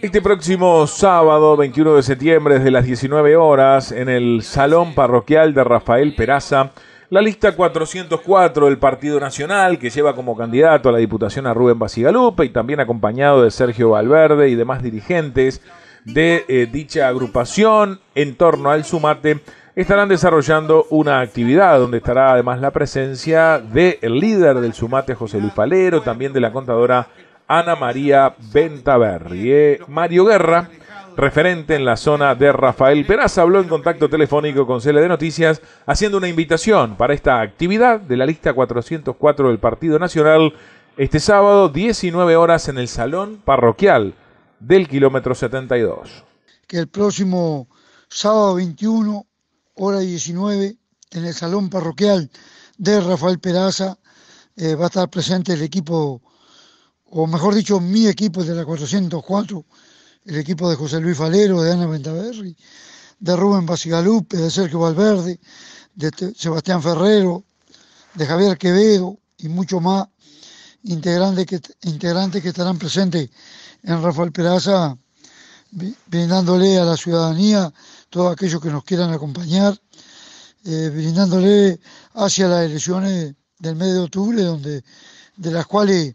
Este próximo sábado, 21 de septiembre, desde las 19 horas, en el Salón Parroquial de Rafael Peraza, la lista 404 del Partido Nacional, que lleva como candidato a la Diputación a Rubén Basigalupe y también acompañado de Sergio Valverde y demás dirigentes de eh, dicha agrupación en torno al Sumate, estarán desarrollando una actividad donde estará además la presencia del líder del Sumate, José Luis Palero, también de la contadora Ana María ventaver eh, Mario Guerra, referente en la zona de Rafael Peraza, habló en contacto telefónico con de Noticias, haciendo una invitación para esta actividad de la lista 404 del Partido Nacional este sábado, 19 horas, en el Salón Parroquial del kilómetro 72. Que el próximo sábado 21, hora 19, en el Salón Parroquial de Rafael Peraza, eh, va a estar presente el equipo o mejor dicho, mi equipo de la 404, el equipo de José Luis Valero, de Ana Ventaverri, de Rubén Basigalupe, de Sergio Valverde, de Sebastián Ferrero, de Javier Quevedo y mucho más integrantes que, integrantes que estarán presentes en Rafael Peraza, brindándole a la ciudadanía, todos aquellos que nos quieran acompañar, eh, brindándole hacia las elecciones del mes de octubre, donde, de las cuales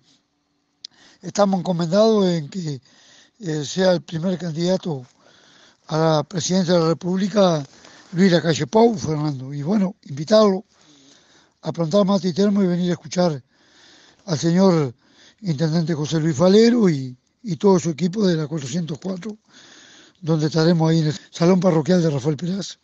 estamos encomendados en que eh, sea el primer candidato a la presidencia de la República Luis Lacalle Pau, Fernando. Y bueno, invitarlo a plantar mate y termo y venir a escuchar al señor intendente José Luis Valero y, y todo su equipo de la 404, donde estaremos ahí en el salón parroquial de Rafael Pérez.